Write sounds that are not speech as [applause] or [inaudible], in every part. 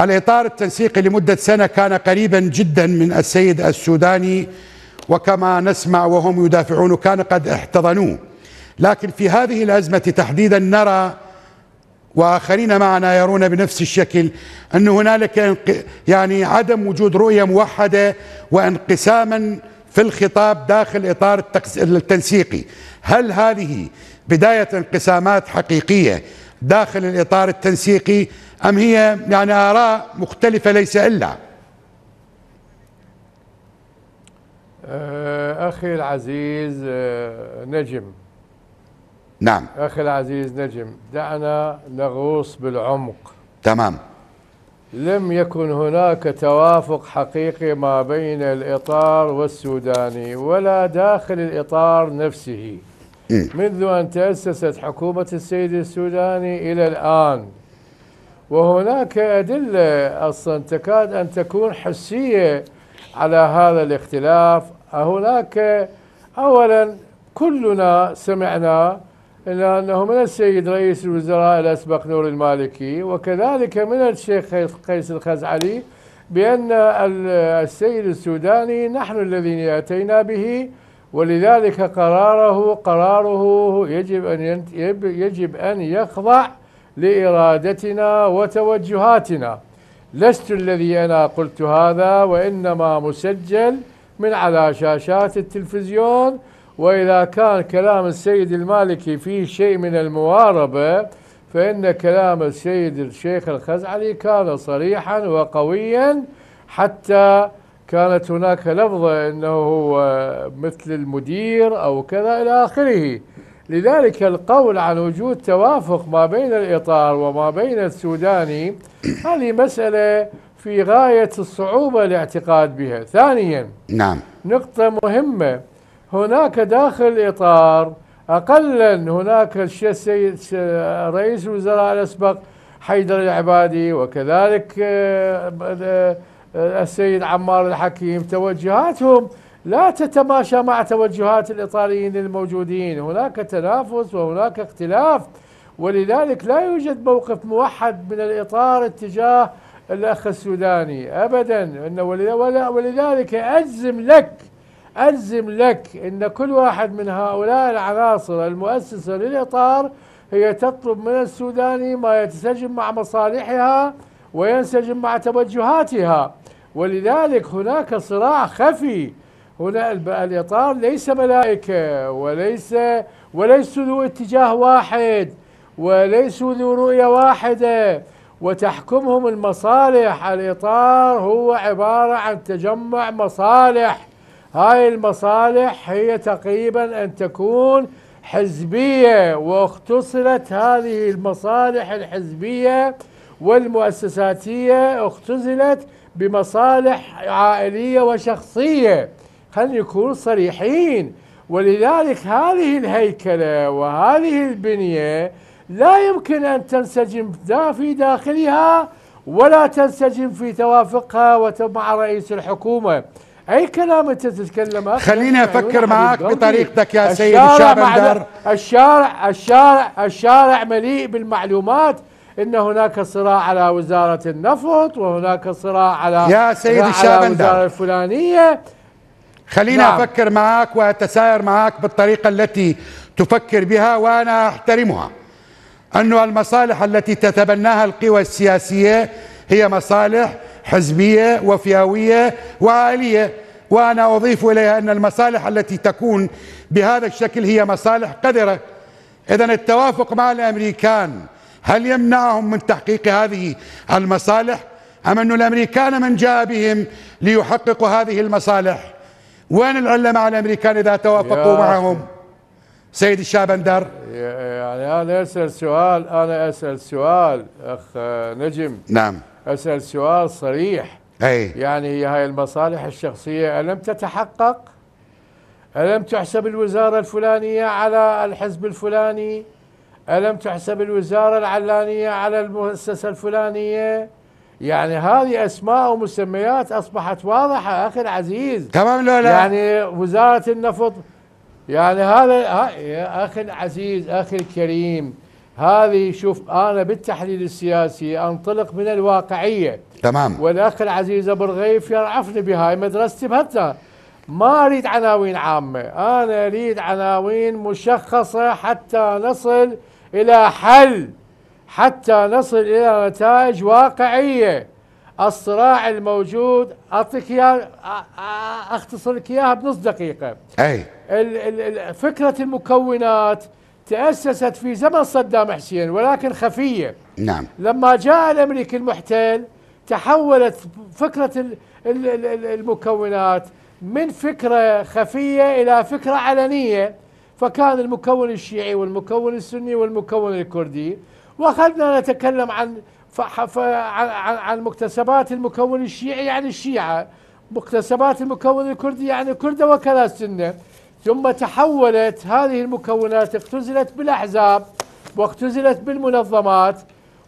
الإطار التنسيقي لمدة سنة كان قريبا جدا من السيد السوداني وكما نسمع وهم يدافعون كان قد احتضنوه لكن في هذه الأزمة تحديدا نرى وآخرين معنا يرون بنفس الشكل أن هنالك يعني عدم وجود رؤية موحدة وانقساما في الخطاب داخل إطار التنسيقي هل هذه بداية انقسامات حقيقية داخل الإطار التنسيقي أم هي يعني آراء مختلفة ليس إلا آه، أخي العزيز آه، نجم نعم أخي العزيز نجم دعنا نغوص بالعمق تمام لم يكن هناك توافق حقيقي ما بين الإطار والسوداني ولا داخل الإطار نفسه إيه. منذ أن تأسست حكومة السيد السوداني إلى الآن وهناك أدلة أصلا تكاد أن تكون حسية على هذا الاختلاف هناك أولا كلنا سمعنا إن أنه من السيد رئيس الوزراء الأسبق نور المالكي وكذلك من الشيخ قيس الخزعلي بأن السيد السوداني نحن الذين أتينا به ولذلك قراره قراره يجب أن يجب أن يخضع لإرادتنا وتوجهاتنا لست الذي أنا قلت هذا وإنما مسجل من على شاشات التلفزيون وإذا كان كلام السيد المالكي فيه شيء من المواربة فإن كلام السيد الشيخ الخزعلي كان صريحا وقويا حتى كانت هناك لفظة أنه هو مثل المدير أو كذا إلى آخره لذلك القول عن وجود توافق ما بين الإطار وما بين السوداني هذه مسألة في غاية الصعوبة الاعتقاد بها ثانيا نعم نقطة مهمة هناك داخل الإطار أقلا هناك السيد رئيس الوزراء الأسبق حيدر العبادي وكذلك آه، آه، آه، السيد عمار الحكيم توجهاتهم لا تتماشى مع توجهات الإطاريين الموجودين هناك تنافس وهناك اختلاف ولذلك لا يوجد موقف موحد من الإطار اتجاه الأخ السوداني أبدا إن ولذلك أجزم لك أجزم لك أن كل واحد من هؤلاء العناصر المؤسسة للإطار هي تطلب من السوداني ما يتسجم مع مصالحها وينسجم مع توجهاتها ولذلك هناك صراع خفي هنا الإطار ليس ملائكة وليس وليس ذو اتجاه واحد وليس ذو رؤية واحدة وتحكمهم المصالح الإطار هو عبارة عن تجمع مصالح هاي المصالح هي تقريبا أن تكون حزبية واختصلت هذه المصالح الحزبية والمؤسساتية اختزلت بمصالح عائلية وشخصية خلينا نكون صريحين ولذلك هذه الهيكلة وهذه البنية لا يمكن أن تنسجم لا في داخلها ولا تنسجم في توافقها مع رئيس الحكومة اي كلام انت تتكلم خليني يعني افكر معك بطريقتك يا سيد الشارع, الشارع الشارع الشارع مليء بالمعلومات ان هناك صراع على وزاره النفط وهناك صراع على يا سيد الشابندر الفلانيه خلينا نعم. أفكر معك وأتساير معك بالطريقة التي تفكر بها وأنا أحترمها أنه المصالح التي تتبناها القوى السياسية هي مصالح حزبية وفئوية وعالية وأنا أضيف إليها أن المصالح التي تكون بهذا الشكل هي مصالح قذرة إذا التوافق مع الأمريكان هل يمنعهم من تحقيق هذه المصالح أم أن الأمريكان من جاء بهم ليحققوا هذه المصالح؟ وين العله مع الامريكان اذا توافقوا معهم سيد الشابندر يعني انا اسال سؤال انا اسال سؤال اخ نجم نعم اسال سؤال صريح اي يعني هي هاي المصالح الشخصيه الم تتحقق؟ الم تحسب الوزاره الفلانيه على الحزب الفلاني؟ الم تحسب الوزاره العلانيه على المؤسسه الفلانيه؟ يعني هذه اسماء ومسميات اصبحت واضحه اخي العزيز تمام لولا لا يعني وزاره النفط يعني هذا يا اخي العزيز اخي الكريم هذه شوف انا بالتحليل السياسي انطلق من الواقعيه تمام والاخ العزيز ابو رغيف يرعفني بهاي مدرستي بهتا ما اريد عناوين عامه انا اريد عناوين مشخصه حتى نصل الى حل حتى نصل إلى نتائج واقعية الصراع الموجود أعطيك إياه أختصر لك إياها بنص دقيقة أي فكرة المكونات تأسست في زمن صدام حسين ولكن خفية نعم لما جاء الأمريكي المحتل تحولت فكرة المكونات من فكرة خفية إلى فكرة علنية فكان المكون الشيعي والمكون السني والمكون الكردي واخذنا نتكلم عن عن عن مكتسبات المكون الشيعي يعني الشيعة مكتسبات المكون الكردي يعني الكرد وكذا السنة ثم تحولت هذه المكونات اختزلت بالأحزاب واختزلت بالمنظمات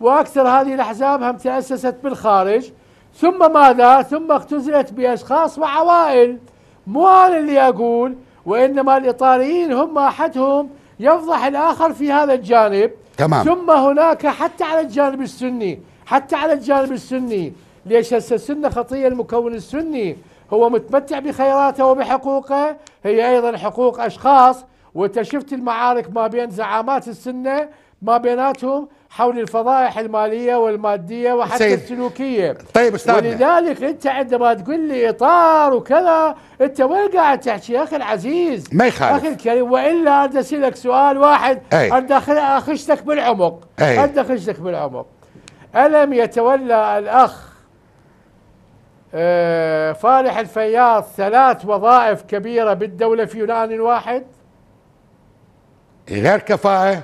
وأكثر هذه الأحزاب هم تأسست بالخارج ثم ماذا؟ ثم اختزلت بأشخاص وعوائل مو أنا اللي أقول وإنما الإيطاليين هم أحدهم يفضح الآخر في هذا الجانب تمام ثم هناك حتى على الجانب السني حتى على الجانب السني ليش هسه السنه خطيه المكون السني هو متمتع بخيراته وبحقوقه هي ايضا حقوق اشخاص وانت شفت المعارك ما بين زعامات السنه ما بيناتهم حول الفضائح الماليه والماديه وحتى سيد. السلوكيه طيب استاذ ولذلك انت عندما تقول لي اطار وكذا انت وين قاعد تحكي يا اخي العزيز ما يخالف اخي الكريم والا انت اسالك سؤال واحد انا اخشتك بالعمق انا اخشتك بالعمق الم يتولى الاخ آه، فالح الفياض ثلاث وظائف كبيره بالدوله في يونان واحد غير كفاءه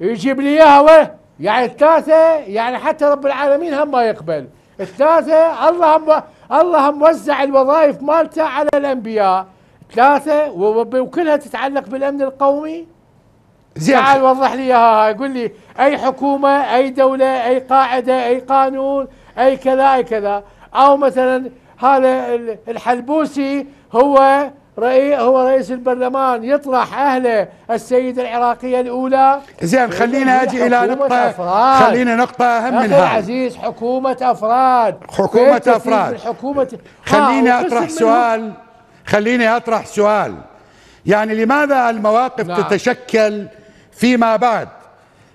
يجيب لي اياها وين يعني الثلاثه يعني حتى رب العالمين هم ما يقبل الثلاثه الله هم الله موزع الوظائف مالته على الانبياء ثلاثه وكلها تتعلق بالامن القومي زين تعال وضح لي اياها قول لي اي حكومه اي دوله اي قاعده اي قانون اي كذا اي كذا او مثلا هذا الحلبوسي هو رئي هو رئيس البرلمان يطرح اهله السيده العراقيه الاولى زين خلينا اجي الى نقطه أفراد. خلينا نقطه اهم من هذا عزيز حكومه افراد حكومه افراد حكومه خليني آه، اطرح سؤال خليني اطرح سؤال يعني لماذا المواقف نعم. تتشكل فيما بعد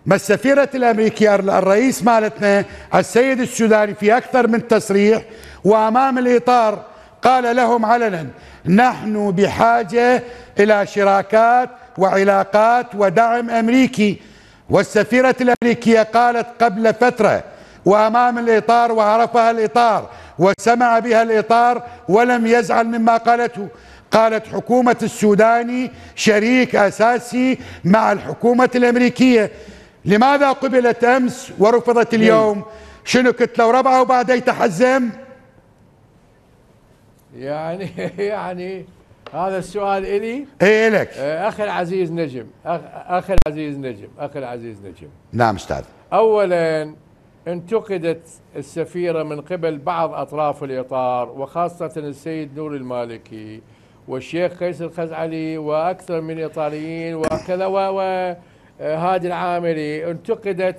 ما السفيرة الأمريكية الرئيس مالتنا السيد السوداني في أكثر من تصريح وأمام الإطار قال لهم علنا نحن بحاجة إلى شراكات وعلاقات ودعم أمريكي والسفيرة الأمريكية قالت قبل فترة وأمام الإطار وعرفها الإطار وسمع بها الإطار ولم يزعل مما قالته قالت حكومة السوداني شريك أساسي مع الحكومة الأمريكية لماذا قبلت أمس ورفضت اليوم شنو لو ربعه وبعدين تحزم يعني [laughs] يعني هذا السؤال الي اي لك آه، اخي العزيز نجم اخي العزيز نجم اخي العزيز نجم نعم استاذ اولا انتقدت السفيره من قبل بعض اطراف الاطار وخاصه السيد نور المالكي والشيخ قيس الخزعلي واكثر من الايطاليين وكذا وهادي العاملي انتقدت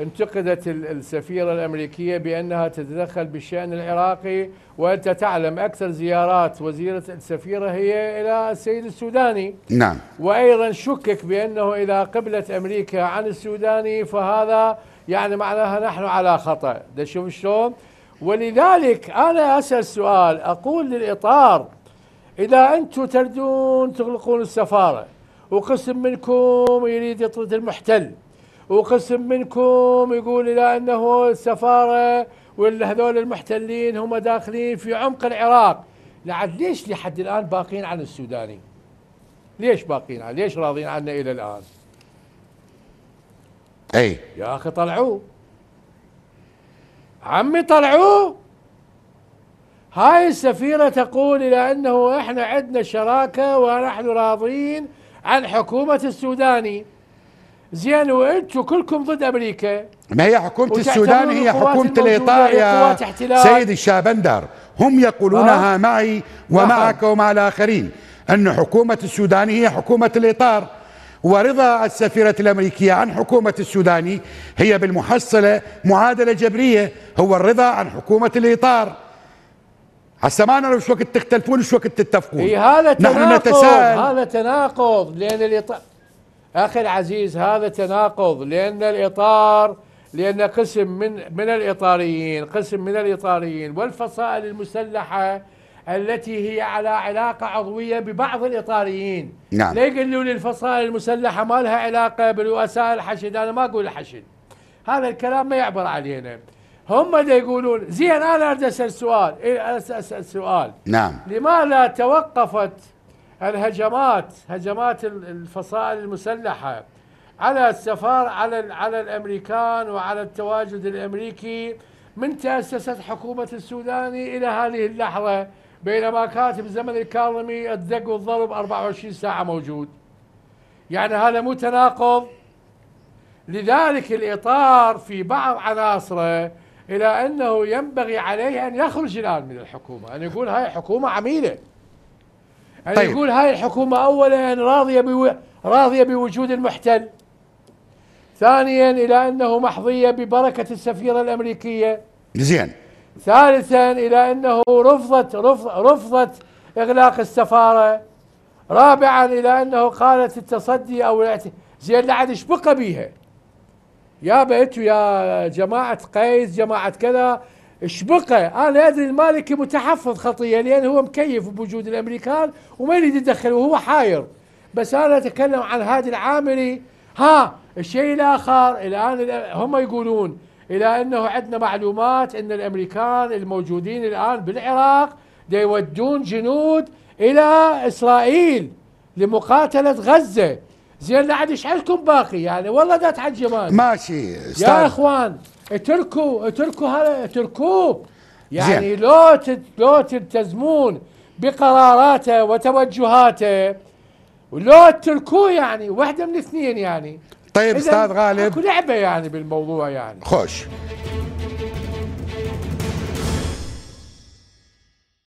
انتقدت السفيرة الأمريكية بأنها تتدخل بالشأن العراقي وأنت تعلم أكثر زيارات وزيرة السفيرة هي إلى السيد السوداني نعم وأيضا شكك بأنه إذا قبلت أمريكا عن السوداني فهذا يعني معناها نحن على خطأ ده شوف شلون ولذلك أنا أسأل سؤال أقول للإطار إذا أنتم تردون تغلقون السفارة وقسم منكم يريد يطرد المحتل وقسم منكم يقول الى انه السفاره ولا هذول المحتلين هم داخلين في عمق العراق لعد ليش لحد الان باقين عن السوداني ليش باقين عن ليش راضين عنا الى الان اي يا اخي طلعوه عمي طلعوه هاي السفيرة تقول إلى أنه إحنا عندنا شراكة ونحن راضين عن حكومة السوداني زين وانتم كلكم ضد امريكا ما هي حكومه السودان هي حكومه الاطار يا سيدي الشابندر هم يقولونها آه. معي ومعك آه. ومع الاخرين ان حكومه السودان هي حكومه الاطار ورضا السفيرة الأمريكية عن حكومة السوداني هي بالمحصلة معادلة جبرية هو الرضا عن حكومة الإطار هسه ما نعرف شو وقت تختلفون وش وقت تتفقون إيه هذا تناقض نحن نتساءل هذا تناقض لأن الإطار أخي العزيز هذا تناقض لأن الإطار لأن قسم من من الإطاريين قسم من الإطاريين والفصائل المسلحة التي هي على علاقة عضوية ببعض الإطاريين نعم لا يقولوا لي الفصائل المسلحة ما لها علاقة بالرؤساء الحشد أنا ما أقول الحشد هذا الكلام ما يعبر علينا هم دا يقولون زين أنا أريد أسأل سؤال إيه، أسأل سؤال نعم لماذا توقفت الهجمات هجمات الفصائل المسلحة على السفارة على على الامريكان وعلى التواجد الامريكي من تأسست حكومة السوداني إلى هذه اللحظة بينما كاتب زمن الكاظمي الدق والضرب 24 ساعة موجود يعني هذا مو تناقض لذلك الإطار في بعض عناصره إلى أنه ينبغي عليه أن يخرج الآن من الحكومة أن يقول هاي حكومة عميلة يعني طيب. يقول هاي الحكومة أولا راضية بو... راضية بوجود المحتل ثانيا إلى أنه محظية ببركة السفيرة الأمريكية زين ثالثا إلى أنه رفضت رفض رفضت إغلاق السفارة رابعا إلى أنه قالت التصدي أو زين لعد ايش بقى بيها يا بيت يا جماعة قيس جماعة كذا اشبقة انا ادري المالكي متحفظ خطيه لان هو مكيف بوجود الامريكان وما يريد يدخل وهو حاير بس انا اتكلم عن هادي العامري ها الشيء الاخر الان هم يقولون الى انه عندنا معلومات ان الامريكان الموجودين الان بالعراق يودون جنود الى اسرائيل لمقاتله غزه زين لعد عندكم باقي يعني والله على الجمال ماشي استاذ. يا اخوان اتركوا اتركوا هذا اتركوه يعني زين. لو لو تلتزمون بقراراته وتوجهاته ولو تتركوه يعني واحده من اثنين يعني طيب استاذ غالب اكو لعبه يعني بالموضوع يعني خوش